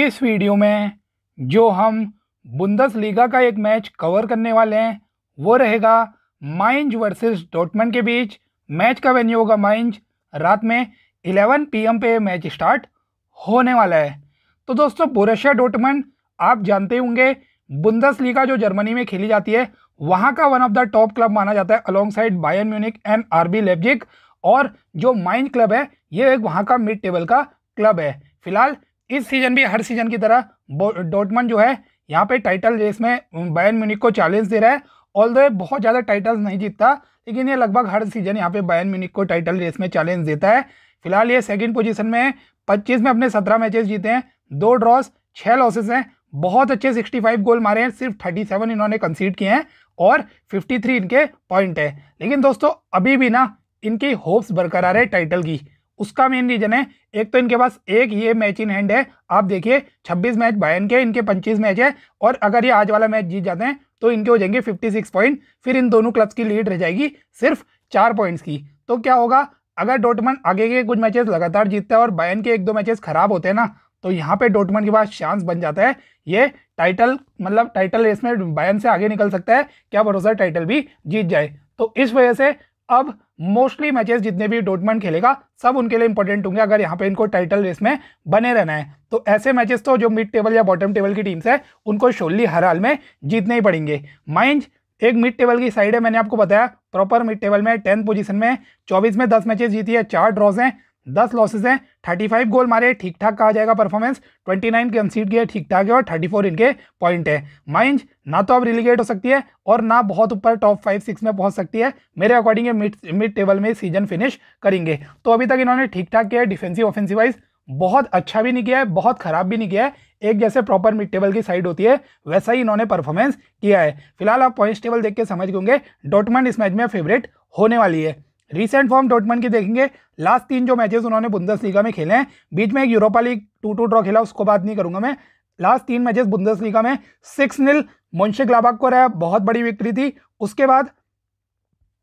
इस वीडियो में जो हम बुंदस लीगा का एक मैच कवर करने वाले हैं वो रहेगा माइंज वर्सेस डोटमन के बीच मैच का वेन्यू होगा माइंज रात में 11 पीएम पे मैच स्टार्ट होने वाला है तो दोस्तों बोरशिया डोटमन आप जानते होंगे बुंदस लीगा जो जर्मनी में खेली जाती है वहाँ का one of the top club माना जाता है alongside Bayern Munich and RB बी और जो माइंड क्लब है ये एक वहाँ का मिड टेबल का क्लब है फिलहाल इस सीजन भी हर सीजन की तरह डॉटमन जो है यहाँ पे टाइटल रेस में बैन म्यूनिक को चैलेंज दे रहा है ऑल दो बहुत ज़्यादा टाइटल्स नहीं जीतता लेकिन ये लगभग हर सीजन यहाँ पे बैन म्यूनिक को टाइटल रेस में चैलेंज देता है फिलहाल ये सेकंड पोजीशन में है पच्चीस में अपने सत्रह मैचेस जीते हैं दो ड्रॉस छः लॉसेस हैं बहुत अच्छे सिक्सटी गोल मारे हैं सिर्फ थर्टी इन्होंने कंसीड किए हैं और फिफ्टी इनके पॉइंट है लेकिन दोस्तों अभी भी ना इनकी होप्स बरकरार है टाइटल की उसका मेन रीजन है एक तो इनके पास एक ये मैच इन हैंड है आप देखिए 26 मैच बायन के इनके 25 मैच है और अगर ये आज वाला मैच जीत जाते हैं तो इनके हो जाएंगे 56 पॉइंट फिर इन दोनों क्लब्स की लीड रह जाएगी सिर्फ चार पॉइंट्स की तो क्या होगा अगर डोटमन आगे के कुछ मैचेस लगातार जीतता है और बायन के एक दो मैचेस खराब होते हैं ना तो यहाँ पे डोटमन के पास चांस बन जाता है ये टाइटल मतलब टाइटल रेस में बायन से आगे निकल सकता है क्या भरोसा टाइटल भी जीत जाए तो इस वजह से अब मोस्टली मैचेस जितने भी डोटमंड खेलेगा सब उनके लिए इंपॉर्टेंट होंगे अगर यहाँ पे इनको टाइटल रेस में बने रहना है तो ऐसे मैचेस तो जो मिड टेबल या बॉटम टेबल की टीम्स है उनको शोली हर हाल में जीतने ही पड़ेंगे माइंड एक मिड टेबल की साइड है मैंने आपको बताया प्रॉपर मिड टेबल में टेंथ पोजीशन में चौबीस में दस मैचेस जीती है चार ड्रॉज हैं दस लॉसेज हैं थर्टी फाइव गोल मारे ठीक ठाक कहा जाएगा परफॉर्मेंस ट्वेंटी नाइन के अनसीट गए ठीक ठाक है और थर्टी फोर इनके पॉइंट है माइंड ना तो अब रिलीगेट हो सकती है और ना बहुत ऊपर टॉप फाइव सिक्स में पहुंच सकती है मेरे अकॉर्डिंग ये मिड मिड टेबल में सीजन फिनिश करेंगे तो अभी तक इन्होंने ठीक ठाक किया है डिफेंसिव ऑफेंसिव वाइज बहुत अच्छा भी नहीं किया है बहुत खराब भी नहीं किया है एक जैसे प्रॉपर मिड टेबल की साइड होती है वैसा ही इन्होंने परफॉर्मेंस किया है फिलहाल आप पॉइंट टेबल देख के समझ गएंगे डॉटमंड इस मैच में फेवरेट होने वाली है रिसेंट फॉर्म डॉटमंड की देखेंगे लास्ट तीन जो मैचेस उन्होंने बुंदस लीगा में खेले हैं बीच में एक Europa League two two draw खेला उसको बात नहीं करूंगा मैं लास्ट तीन मैचेस बुंदस लीगा में सिक्स नील मुंशिक लाबाग को रहा बहुत बड़ी विक्ट्री थी उसके बाद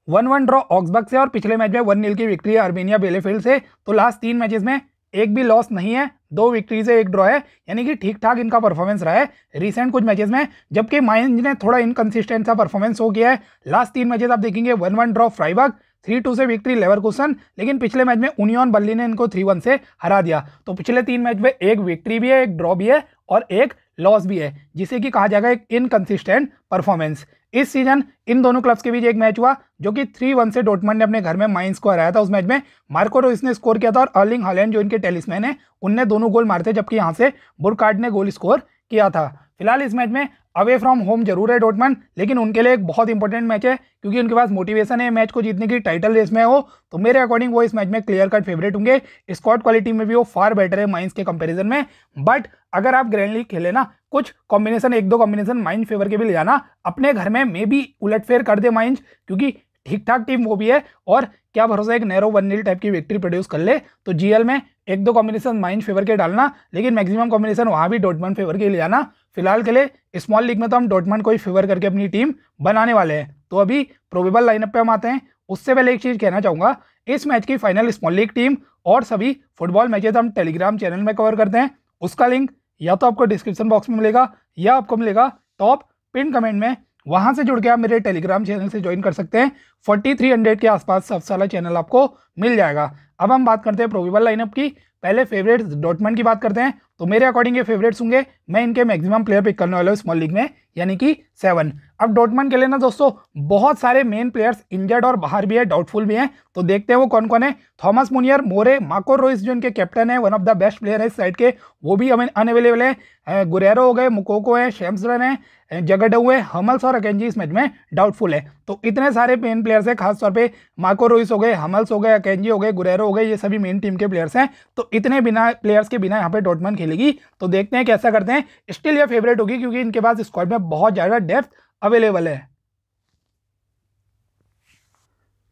वन वन ड्रॉ ऑक्सबर्ग से और पिछले मैच में वन नील की विक्ट्री है अर्मेनिया बेलेफील्ड से तो लास्ट तीन मैचेस में एक भी लॉस नहीं है दो विक्ट्री से एक ड्रॉ है यानी कि ठीक ठाक इनका परफॉर्मेंस रहा है रिसेंट कुछ मैचेस में जबकि माइंड ने थोड़ा इनकन्सिस्टेंट सा परफॉर्मेंस हो गया है लास्ट तीन मैचेस आप देखेंगे one one draw Freiburg three two से विक्ट्री लेवर क्वेश्चन लेकिन पिछले मैच में उनियन बल्ली ने इनको थ्री वन से हरा दिया तो पिछले तीन मैच में एक विक्ट्री भी है एक ड्रॉ भी है और एक लॉस भी है जिसे कि कहा जाएगा एक इनकन्सिस्टेंट परफॉर्मेंस इस सीजन इन दोनों क्लब्स के बीच एक मैच हुआ जो कि थ्री वन से डोटमंड ने अपने घर में माइंस को हराया था उस मैच में मार्को रोइस ने स्कोर किया था और अर्लिंग हॉलैंड जो इनके टेलिसमैन है उनने दोनों गोल मारे थे जबकि यहाँ से बुरकार्ड ने गोल स्कोर किया था फिलहाल इस मैच में अवे फ्रॉम होम जरूर है डोटमन लेकिन उनके लिए एक बहुत इंपॉर्टेंट मैच है क्योंकि उनके पास मोटिवेशन है मैच को जीतने की टाइटल रेस में हो तो मेरे अकॉर्डिंग वो इस मैच में क्लियर कट फेवरेट होंगे स्कॉट क्वालिटी में भी वो फार बेटर है माइंस के कंपैरिजन में बट अगर आप ग्रैंड लीग खेले ना कुछ कॉम्बिनेशन एक दो कॉम्बिनेशन माइंड फेवर के भी ले जाना अपने घर में मे भी उलटफेर कर दे माइंड क्योंकि ठीक ठाक टीम वो भी है और क्या भरोसा एक नैरो वन नील टाइप की विक्ट्री प्रोड्यूस कर ले तो जीएल में एक दो कॉम्बिनेशन माइंड फेवर के डालना लेकिन मैक्सिमम कॉम्बिनेशन वहाँ भी डॉटमन फेवर के ले जाना फिलहाल के लिए स्मॉल लीग में तो हम डॉटमंड को ही फेवर करके अपनी टीम बनाने वाले हैं तो अभी प्रोबेबल लाइनअप पे हम आते हैं उससे पहले एक चीज़ कहना चाहूँगा इस मैच की फाइनल स्मॉल लीग टीम और सभी फुटबॉल मैचेज हम टेलीग्राम चैनल में कवर करते हैं उसका लिंक या तो आपको डिस्क्रिप्शन बॉक्स में मिलेगा या आपको मिलेगा टॉप पिन कमेंट में वहां से जुड़ के आप मेरे टेलीग्राम चैनल से ज्वाइन कर सकते हैं फोर्टी थ्री हंड्रेड के आसपास सबसे सारा चैनल आपको मिल जाएगा अब हम बात करते हैं प्रोविबल लाइनअप की पहले फेवरेट डॉटमन की बात करते हैं तो मेरे अकॉर्डिंग ये फेवरेट्स होंगे मैं इनके मैक्सिमम प्लेयर पिक करने वाला हूँ स्मॉल लीग में यानी कि सेवन अब डॉटमन के लिए ना दोस्तों बहुत सारे मेन प्लेयर्स इंजर्ड और बाहर भी है डाउटफुल भी हैं तो देखते हैं वो कौन कौन है थॉमस मुनियर मोरे माको रोइस जो इनके कैप्टन है one of the best player है इस साइड के वो भी अवेलेबल है गुरेरो हो गए मुकोको है शेम्सरन है हुए हमल्स और अकेंजी इस मैच में डाउटफुल है तो इतने सारे मेन प्लेयर्स हैं खासतौर पे मार्को रोइस हो गए हमल्स हो गए अकेंजी हो गए गुरेरो हो गए ये सभी मेन टीम के प्लेयर्स हैं तो इतने बिना प्लेयर्स के बिना यहाँ पे डॉटमन खेलेगी तो देखते हैं कैसा करते हैं स्टिल ये फेवरेट होगी क्योंकि इनके पास स्क्वाड में बहुत ज़्यादा डेफ्थ अवेलेबल है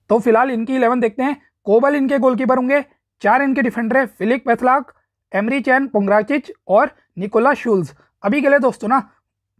तो फिलहाल इनकी इलेवन देखते हैं कोबल इनके गोलकीपर होंगे चार इनके डिफेंडर है फिलिक पैथलाक एमरी चैन पोंगराचिच और निकोला शूल्स अभी के लिए दोस्तों ना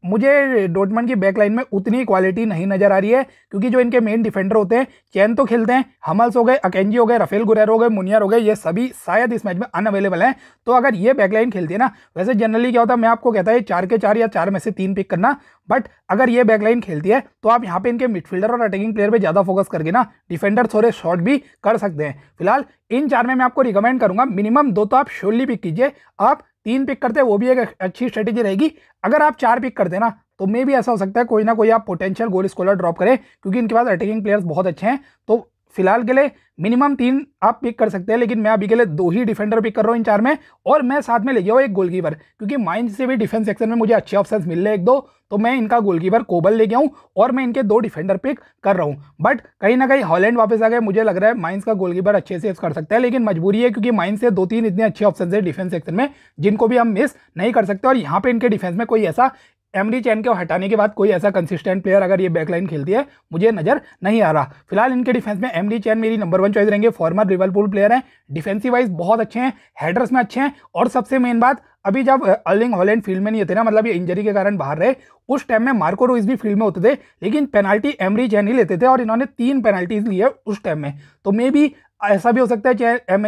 मुझे डोटमन की बैकलाइन में उतनी क्वालिटी नहीं नजर आ रही है क्योंकि जो इनके मेन डिफेंडर होते हैं चैन तो खेलते हैं हमल्स हो गए अकेंजी हो गए रफेल गुरैर हो गए मुनियर हो गए ये सभी शायद इस मैच में अनअवेलेबल हैं तो अगर ये बैकलाइन खेलती है ना वैसे जनरली क्या होता है मैं आपको कहता है चार के चार या चार में से तीन पिक करना बट अगर ये बैकलाइन खेलती है तो आप यहाँ पे इनके मिडफील्डर और अटैकिंग प्लेयर पर ज़्यादा फोकस करके ना डिफेंडर थोड़े शॉट भी कर सकते हैं फिलहाल इन चार में मैं आपको रिकमेंड करूंगा मिनिमम दो तो आप शोली पिक कीजिए आप तीन पिक करते वो भी एक अच्छी स्ट्रेटेजी रहेगी अगर आप चार पिक करते ना तो मे भी ऐसा हो सकता है कोई ना कोई आप पोटेंशियल गोल स्कोलर ड्रॉप करें क्योंकि इनके पास अटैकिंग प्लेयर्स बहुत अच्छे हैं तो फिलहाल के लिए मिनिमम तीन आप पिक कर सकते हैं लेकिन मैं अभी के लिए दो ही डिफेंडर पिक कर रहा हूँ इन चार में और मैं साथ में ले गया हूँ एक गोलकीपर क्योंकि माइंड से भी डिफेंस सेक्शन में मुझे अच्छे ऑप्शन मिल रहे एक दो तो मैं इनका गोलकीपर कोबल ले गया हूँ और मैं इनके दो डिफेंडर पिक कर रहा हूँ बट कहीं ना कहीं हॉलैंड वापस आ गए मुझे लग रहा है माइंस का गोलकीपर अच्छे से कर सकता है लेकिन मजबूरी है क्योंकि माइंस से दो तीन इतने अच्छे ऑप्शन है डिफेंस सेक्शन में जिनको भी हम मिस नहीं कर सकते और यहाँ पर इनके डिफेंस में कोई ऐसा एमडी चैन को हटाने के बाद कोई ऐसा कंसिस्टेंट प्लेयर अगर ये बैकलाइन खेलती है मुझे नजर नहीं आ रहा फिलहाल इनके डिफेंस में एमडी चैन मेरी नंबर वन चॉइस रहेंगे फॉर्मर रिवलपुल प्लेयर हैं डिफेंसिव वाइज बहुत अच्छे हैं हेडर्स में अच्छे हैं और सबसे मेन बात अभी जब अर्लिंग हॉलैंड फील्ड में नहीं होते ना मतलब ये इंजरी के कारण बाहर रहे उस टाइम में मार्को रोइस भी फील्ड में होते थे लेकिन पेनाल्टी एमरी चैन ही लेते थे और इन्होंने तीन पेनाल्टीज है उस टाइम में तो मे बी ऐसा भी हो सकता है एम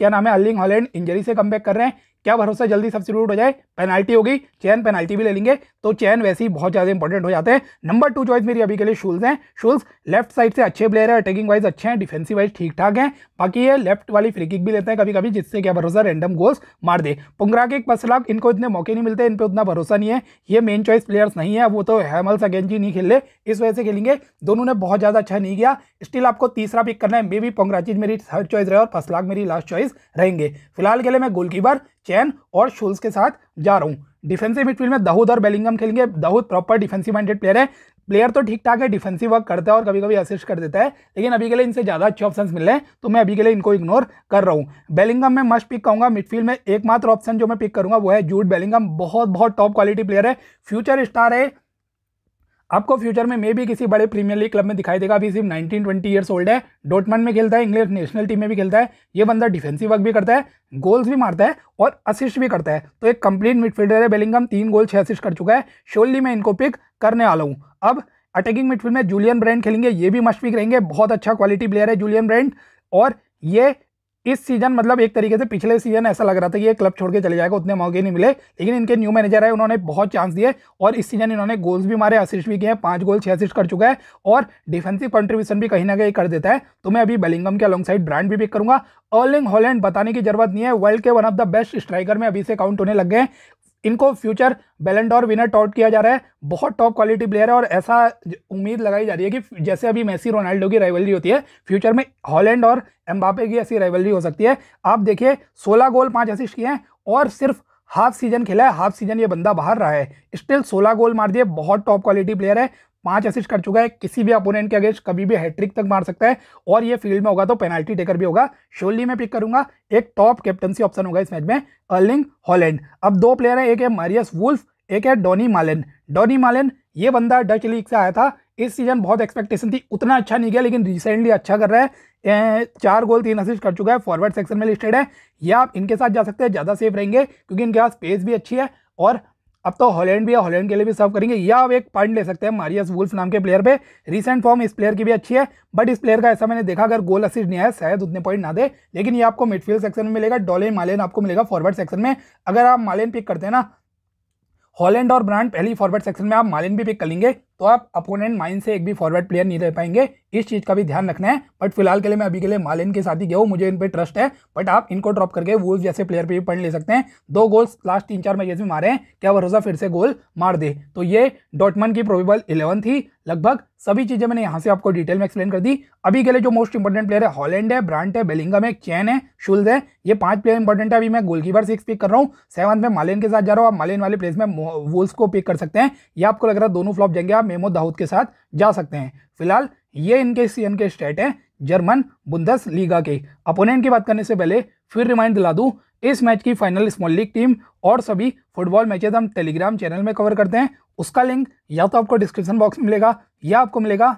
क्या नाम है अर्लिंग हॉलैंड इंजरी से कम कर रहे हैं क्या भरोसा जल्दी सब्सिट्यूट हो जाए पेनाल्टी होगी चैन पेनाल्टी भी ले लेंगे तो चैन वैसे ही बहुत ज़्यादा इंपॉर्टेंट हो जाते हैं नंबर टू चॉइस मेरी अभी के लिए शूल्स हैं शूल्स लेफ्ट साइड से अच्छे प्लेयर है अटैकिंग वाइज अच्छे हैं डिफेंसिव वाइज ठीक ठाक हैं बाकी ये लेफ्ट वाली फ्री किक भी लेते हैं कभी कभी जिससे क्या भरोसा रैंडम गोल्स मार दे पुंगरा के पसलाक इनको इतने मौके नहीं मिलते इन पर उतना भरोसा नहीं है ये मेन चॉइस प्लेयर्स नहीं है वो तो हेमल्स अगेंज नहीं खेल रहे इस वजह से खेलेंगे दोनों ने बहुत ज़्यादा अच्छा नहीं किया स्टिल आपको तीसरा पिक करना है मे बी पोंगराचीज मेरी थर्ड चॉइस रहे और पसलाक मेरी लास्ट चॉइस रहेंगे फिलहाल के लिए मैं गोलकीपर चैन और शूल्स के साथ जा रहा हूँ डिफेंसिव मिडफील्ड में दहूद और बेलिंगम खेलेंगे Dahoud proper defensive minded player है प्लेयर तो ठीक ठाक है डिफेंसिव वर्क करता है और कभी कभी असिस्ट कर देता है लेकिन अभी के लिए इनसे ज़्यादा अच्छे ऑप्शन मिल रहे हैं तो मैं अभी के लिए इनको इग्नोर कर रहा हूँ बेलिंगम में मस्ट पिक कहूँगा मिडफील्ड में एकमात्र ऑप्शन जो मैं पिक करूँगा वो है जूट बेलिंगम बहुत बहुत टॉप क्वालिटी प्लेयर है फ्यूचर स्टार है आपको फ्यूचर में मे भी किसी बड़े प्रीमियर लीग क्लब में दिखाई देगा अभी सिर्फ 19 20 ईयर्स ओल्ड है डोटमन में खेलता है इंग्लैंड नेशनल टीम में भी खेलता है ये बंदा डिफेंसिव वर्क भी करता है गोल्स भी मारता है और असिस्ट भी करता है तो एक कंप्लीट मिडफील्डर है बेलिंगम तीन गोल छः असिस्ट कर चुका है शोली मैं इनको पिक करने वाला हूँ अब अटैकिंग मिडफील्ड में जूलियन ब्रांड खेलेंगे ये भी मस्ट पिक रहेंगे बहुत अच्छा क्वालिटी प्लेयर है जूलियन ब्रांड और ये इस सीजन मतलब एक तरीके से पिछले सीजन ऐसा लग रहा था कि ये क्लब छोड़ के चले जाएगा उतने मौके नहीं मिले लेकिन इनके न्यू मैनेजर है उन्होंने बहुत चांस दिए और इस सीजन इन्होंने गोल्स भी मारे असिस्ट भी किए हैं पांच गोल छह असिस्ट कर चुका है और डिफेंसिव कंट्रीब्यूशन भी कहीं ना कहीं कर देता है तो मैं अभी बेलिंगम के अलॉन्ग साइड ब्रांड भी पिक करूंगा अर्लिंग हॉलैंड बताने की जरूरत नहीं है वर्ल्ड के one of the best striker में अभी से काउंट होने लग गए इनको फ्यूचर बेलेंडोर विनर टॉट किया जा रहा है बहुत टॉप क्वालिटी प्लेयर है और ऐसा उम्मीद लगाई जा रही है कि जैसे अभी मेसी रोनाल्डो की राइवलरी होती है फ्यूचर में हॉलैंड और एम्बापे की ऐसी राइवलरी हो सकती है आप देखिए सोलह गोल पाँच असिस्ट किए हैं और सिर्फ हाफ सीजन खेला है हाफ सीजन ये बंदा बाहर रहा है स्टिल सोलह गोल मार दिए बहुत टॉप क्वालिटी प्लेयर है पांच असिस्ट कर चुका है किसी भी अपोनेंट के अगेंस्ट कभी भी हैट्रिक तक मार सकता है और ये फील्ड में होगा तो पेनाल्टी टेकर भी होगा शोली में पिक करूंगा एक टॉप कैप्टनसी ऑप्शन होगा इस मैच में अर्लिंग हॉलैंड अब दो प्लेयर है एक है मारियस वुल्फ एक है डोनी मालन डोनी मालन ये बंदा डच लीग से आया था इस सीजन बहुत एक्सपेक्टेशन थी उतना अच्छा नहीं गया लेकिन रिसेंटली अच्छा कर रहा है चार गोल तीन असिस्ट कर चुका है फॉरवर्ड सेक्शन में लिस्टेड है या आप इनके साथ जा सकते हैं ज़्यादा सेफ रहेंगे क्योंकि इनके पास स्पेस भी अच्छी है और अब तो हॉलैंड भी है हॉलैंड के लिए भी सर्व करेंगे या आप एक पॉइंट ले सकते हैं मारियस वुल्फ नाम के प्लेयर पे रिसेंट फॉर्म इस प्लेयर की भी अच्छी है बट इस प्लेयर का ऐसा मैंने देखा अगर गोल असिस्ट नहीं है शायद उतने पॉइंट ना दे लेकिन ये आपको मिडफील्ड सेक्शन में मिलेगा डॉले मालेन आपको मिलेगा फॉरवर्ड सेक्शन में अगर आप मालेन पिक करते हैं ना हॉलैंड और ब्रांड पहली फॉरवर्ड सेक्शन में आप मालिन भी पिक कर लेंगे तो आप अपोनेंट माइंड से एक भी फॉरवर्ड प्लेयर नहीं रह पाएंगे इस चीज़ का भी ध्यान रखना है बट फिलहाल के लिए मैं अभी के लिए मालिन के साथ ही गया हूँ मुझे इन पर ट्रस्ट है बट आप इनको ड्रॉप करके वूल्स जैसे प्लेयर पे भी पढ़ ले सकते हैं दो गोल्स लास्ट तीन चार मैचेस में मारे हैं क्या भरोसा फिर से गोल मार दे तो ये डॉटमन की प्रोबेबल इलेवन थी लगभग सभी चीज़ें मैंने यहाँ से आपको डिटेल में एक्सप्लेन कर दी अभी के लिए जो मोस्ट इंपॉर्टेंट प्लेयर है हॉलैंड है ब्रांट है बेलिंगम है चैन है शुल्ज है ये पांच प्लेयर इंपॉर्टेंट है अभी मैं गोलकीपर सिक्स पिक कर रहा हूँ सेवन में मालिन के साथ जा रहा हूँ आप मालिन वाले प्लेस में वुल्स को पिक कर सकते हैं ये आपको लग रहा है दोनों फ्लॉप जाएंगे आप मेमो दाऊद के साथ जा सकते हैं फिलहाल ये इनके सी के स्टेट हैं जर्मन बुंदस लीगा के अपोनेंट की बात करने से पहले फिर रिमाइंड दिला दूँ इस मैच की फाइनल स्मॉल लीग टीम और सभी फुटबॉल मैचेज हम टेलीग्राम चैनल में कवर करते हैं उसका लिंक या तो आपको डिस्क्रिप्शन बॉक्स में मिलेगा या आपको मिलेगा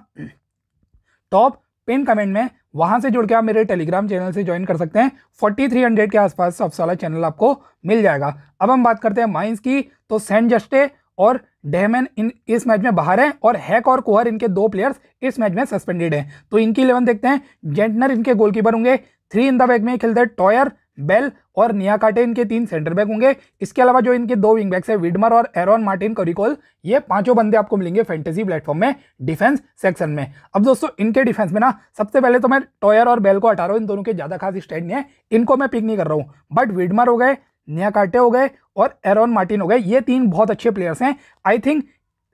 टॉप पिन कमेंट में वहां से जुड़ के आप मेरे टेलीग्राम चैनल से ज्वाइन कर सकते हैं 4300 के आसपास सबसे वाला चैनल आपको मिल जाएगा अब हम बात करते हैं माइंस की तो सेंट जस्टे और डेमन इन इस मैच में बाहर हैं और हैक और कोहर इनके दो प्लेयर्स इस मैच में सस्पेंडेड हैं तो इनकी इलेवन देखते हैं जेंटनर इनके गोलकीपर होंगे थ्री इन द बैक में खेलते हैं टॉयर बेल और निया काटे इनके तीन सेंटर बैक होंगे इसके अलावा जो इनके दो विंग बैक्स हैं विडमर और एरॉन मार्टिन करिकोल ये पांचों बंदे आपको मिलेंगे फैंटेसी प्लेटफॉर्म में डिफेंस सेक्शन में अब दोस्तों इनके डिफेंस में ना सबसे पहले तो मैं टॉयर और बेल को हटा रहा हूँ इन दोनों के ज़्यादा खास स्टैंड नहीं है इनको मैं पिक नहीं कर रहा हूँ बट विडमर हो गए निया कार्टे हो गए और एरोन मार्टिन हो गए ये तीन बहुत अच्छे प्लेयर्स हैं आई थिंक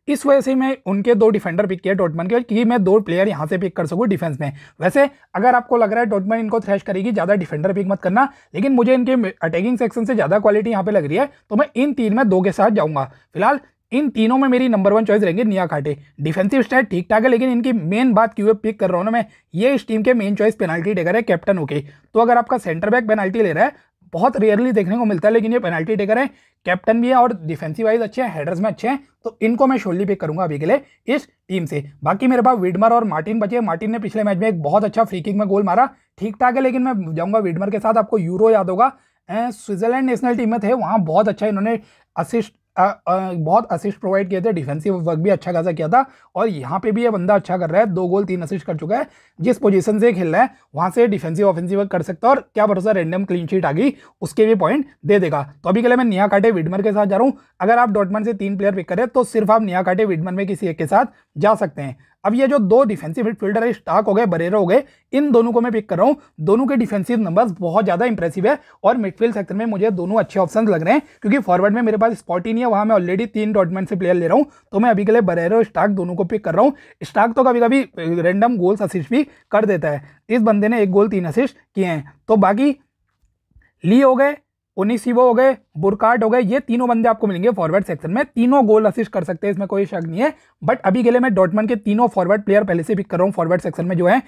इस वजह से मैं उनके दो डिफेंडर पिक किया डॉटमन के कि मैं दो प्लेयर यहाँ से पिक कर सकूँ डिफेंस में वैसे अगर आपको लग रहा है डॉटमन इनको थ्रैश करेगी ज़्यादा डिफेंडर पिक मत करना लेकिन मुझे इनके अटैकिंग सेक्शन से ज़्यादा क्वालिटी यहाँ पे लग रही है तो मैं इन तीन में दो के साथ जाऊँगा फिलहाल इन तीनों में मेरी नंबर वन चॉइस रहेंगे निया काटे डिफेंसिव स्टाइल ठीक ठाक है लेकिन इनकी मेन बात क्यों पिक कर रहा हूँ ना मैं ये इस टीम के मेन चॉइस पेनाल्टी डेगर है कैप्टन ओके तो अगर आपका सेंटर बैक पेनाल्टी ले रहा है बहुत रेयरली देखने को मिलता है लेकिन ये पेनल्टी टेकर है कैप्टन भी है और डिफेंसिव वाइज अच्छे हैं हेडर्स में अच्छे हैं तो इनको मैं शोली पिक करूंगा अभी के लिए इस टीम से बाकी मेरे पास विडमर और मार्टिन बचे मार्टिन ने पिछले मैच में एक बहुत अच्छा फ्री में गोल मारा ठीक ठाक है लेकिन मैं जाऊँगा विडमर के साथ आपको यूरो याद होगा स्विट्जरलैंड नेशनल टीम में थे वहाँ बहुत अच्छा इन्होंने असिस्ट बहुत असिस्ट प्रोवाइड किए थे डिफेंसिव वर्क भी अच्छा खासा किया था और यहाँ पे भी ये बंदा अच्छा कर रहा है दो गोल तीन असिस्ट कर चुका है जिस पोजीशन से खेल रहा है वहाँ से डिफेंसिव ऑफेंसिव वर्क कर सकता है और क्या भरोसा रैंडम क्लीन शीट आ गई उसके भी पॉइंट दे देगा तो अभी के लिए मैं निया काटे विडमर के साथ जा रहा हूँ अगर आप डॉटमन से तीन प्लेयर पिक करें तो सिर्फ आप निया काटे विडमर में किसी एक के साथ जा सकते हैं अब ये जो दो डिफेंसिव मिडफील्डर है स्टाक हो गए बरेरा हो गए इन दोनों को मैं पिक कर रहा हूँ दोनों के डिफेंसिव नंबर्स बहुत ज़्यादा इंप्रेसिव है और मिडफील्ड सेक्टर में मुझे दोनों अच्छे ऑप्शन लग रहे हैं क्योंकि फॉरवर्ड में मेरे पास स्पॉट ही नहीं है वहाँ मैं ऑलरेडी तीन डॉटमेंट से प्लेयर ले रहा हूँ तो मैं अभी के लिए बरेरा और स्टाक दोनों को पिक कर रहा हूँ स्टाक तो कभी कभी रेंडम गोल्स असिस्ट भी कर देता है इस बंदे ने एक गोल तीन असिस्ट किए हैं तो बाकी ली हो गए ओनिसिवो हो गए बुरकार्ड हो गए ये तीनों बंदे आपको मिलेंगे फॉरवर्ड सेक्शन में तीनों गोल असिस्ट कर सकते हैं इसमें कोई शक नहीं है बट अभी के लिए मैं डॉटमन के तीनों फॉरवर्ड प्लेयर पहले से पिक कर रहा हूँ फॉरवर्ड सेक्शन में जो है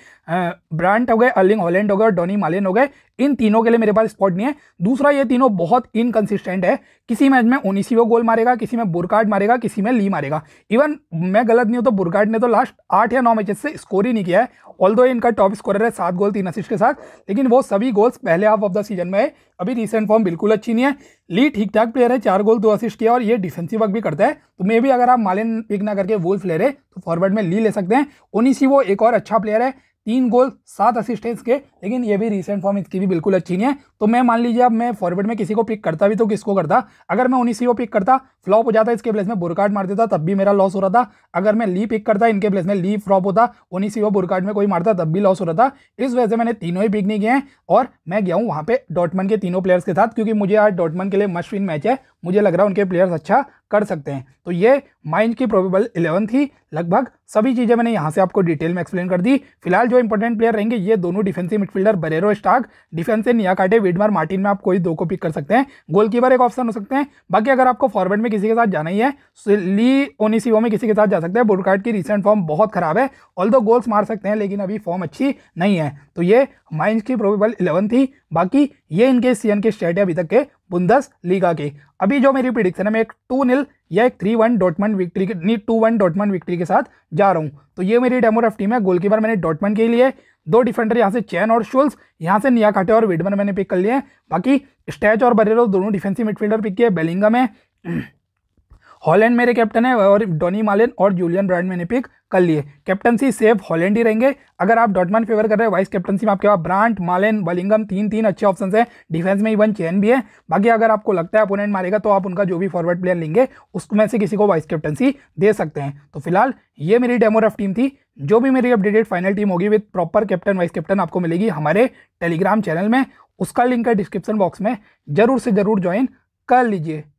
ब्रांट हो गए अर्लिंग हॉलैंड हो गए डोनी मालिन हो गए इन तीनों के लिए मेरे पास स्पॉट नहीं है दूसरा ये तीनों बहुत इनकंसिस्टेंट है किसी मैच में ओनिसियो गोल मारेगा किसी में बुरकार्ड मारेगा किसी में ली मारेगा इवन मैं गलत नहीं हूँ तो बुरकार्ड ने तो लास्ट आठ या नौ मैचेस से स्कोर ही नहीं किया है ऑल दो इनका टॉप स्कोरर है सात गोल तीन असिस्ट के साथ लेकिन वो सभी गोल्स पहले हाफ ऑफ द सीजन में है अभी रिसेंट फॉर्म बिल्कुल अच्छी नहीं है ली ठीक ठाक प्लेयर है चार गोल दो असिस्ट किया और ये डिफेंसिव वर्क भी करता है तो मे भी अगर आप मालिन पिक ना करके वुल्फ ले रहे तो फॉरवर्ड में ली ले सकते हैं ओनिसी वो एक और अच्छा प्लेयर है तीन गोल सात असिस्टेंस के लेकिन ये भी रिसेंट फॉर्म इसकी भी बिल्कुल अच्छी नहीं है तो मैं मान लीजिए अब मैं फॉरवर्ड में किसी को पिक करता भी तो किसको करता अगर मैं उन्हीं को पिक करता फ्लॉप हो जाता इसके प्लेस में बुरकाट मार देता तब भी मेरा लॉस हो रहा था अगर मैं ली पिक करता इनके प्लेस में ली फ्लॉप होता उन्हीं सी बुरकाट में कोई मारता तब भी लॉस हो रहा था इस वजह से मैंने तीनों ही पिक नहीं किए हैं और मैं गया हूँ वहाँ पे डॉटमन के तीनों प्लेयर्स के साथ क्योंकि मुझे आज डॉटमन के लिए मशीन मैच है मुझे लग रहा है उनके प्लेयर्स अच्छा कर सकते हैं तो ये माइंड की प्रोबेबल इलेवन थी लगभग सभी चीज़ें मैंने यहाँ से आपको डिटेल में एक्सप्लेन कर दी फिलहाल जो इंपॉर्टेंट प्लेयर रहेंगे ये दोनों defensive midfielder Barreiro Stach defence से निया काटे विडमार मार्टिन में आप कोई दो को पिक कर सकते हैं गोलकीपर एक ऑप्शन हो सकते हैं बाकी अगर आपको फॉरवर्ड में किसी के साथ जाना ही है ली तो ओनी में किसी के साथ जा सकते हैं बुरकाट की रिसेंट फॉर्म बहुत खराब है ऑल गोल्स मार सकते हैं लेकिन अभी फॉर्म अच्छी नहीं है तो ये माइंड की प्रोबेबल इलेवन थी बाकी ये इनके सी एन के स्टेट है अभी तक के बुंदस लीगा के अभी जो मेरी प्रिडिक्शन है मैं एक टू नील या एक थ्री वन डॉटमन विक्ट्री के नी टू वन डॉटमन विक्ट्री के साथ जा रहा हूँ तो ये मेरी रफ टीम है गोलकीपर मैंने डॉटमन के लिए दो डिफेंडर यहाँ से चैन और शुल्स यहाँ से निया काटे और विडमन मैंने पिक कर लिए हैं बाकी स्टैच और बरेरो दोनों डिफेंसिव मिडफील्डर पिक किए बेलिंगम है हॉलैंड मेरे कैप्टन है और डोनी मालेन और जूलियन ब्रांड मैंने पिक कर लिए कैप्टनसी सेफ हॉलैंड ही रहेंगे अगर आप डॉटमैन फेवर कर रहे हैं वाइस कैप्टनसी में आपके पास ब्रांड मालेन बलिंगम तीन तीन अच्छे ऑप्शन है डिफेंस में इवन चैन भी है बाकी अगर आपको लगता है अपोनेंट मारेगा तो आप उनका जो भी फॉरवर्ड प्लेयर लेंगे उसमें से किसी को वाइस कैप्टनसी दे सकते हैं तो फिलहाल ये मेरी डेमोरफ टीम थी जो भी मेरी अपडेटेड फाइनल टीम होगी with proper captain vice captain आपको मिलेगी हमारे टेलीग्राम चैनल में उसका लिंक है डिस्क्रिप्शन बॉक्स में जरूर से जरूर ज्वाइन कर लीजिए